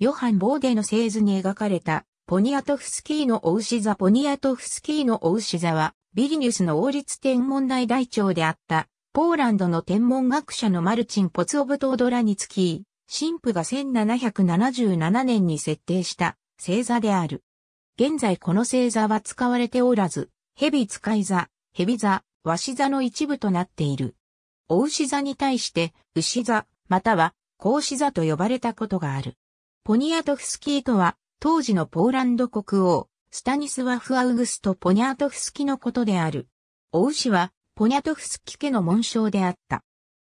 ヨハン・ボーデの製図に描かれた、ポニアトフスキーのお牛座ポニアトフスキーのお牛座は、ビリニュスの王立天文台台長であった、ポーランドの天文学者のマルチン・ポツオブトードラにつき、神父が1777年に設定した星座である。現在この星座は使われておらず、蛇使い座、蛇座、和紙座の一部となっている。お牛座に対して、牛座、または、格子座と呼ばれたことがある。ポニアトフスキーとは、当時のポーランド国王、スタニスワフ・アウグスト・ポニアトフスキのことである。お牛は、ポニアトフスキ家の紋章であった。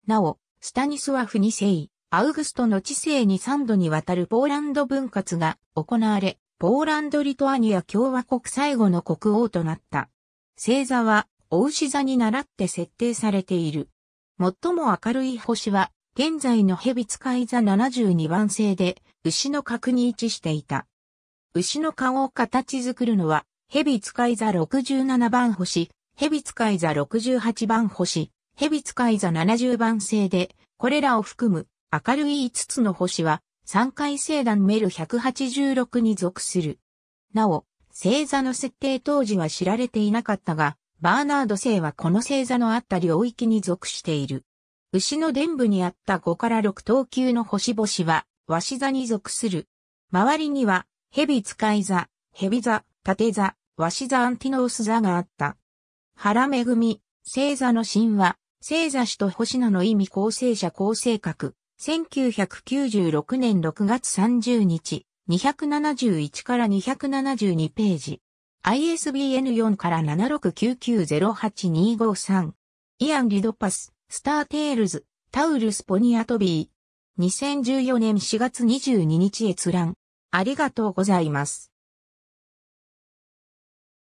なお、スタニスワフ2世、アウグストの治世に3度にわたるポーランド分割が行われ、ポーランド・リトアニア共和国最後の国王となった。星座は、お牛座に倣って設定されている。最も明るい星は、現在のヘビ使い座72番星で、牛の角に位置していた。牛の顔を形作るのは、蛇使い座67番星、蛇使い座68番星、蛇使い座70番星で、これらを含む明るい5つの星は、3回星団メル186に属する。なお、星座の設定当時は知られていなかったが、バーナード星はこの星座のあった領域に属している。牛の伝部にあった5から6等級の星々は、し座に属する。周りには、蛇使い座、蛇座、縦座、し座アンティノース座があった。原恵、星座の神話、星座氏と星名の意味構成者構成格、1996年6月30日、271から272ページ。ISBN 4から769908253。イアン・リドパス、スター・テールズ、タウルス・ポニアトビー。2014年4月22日閲覧。ありがとうございます。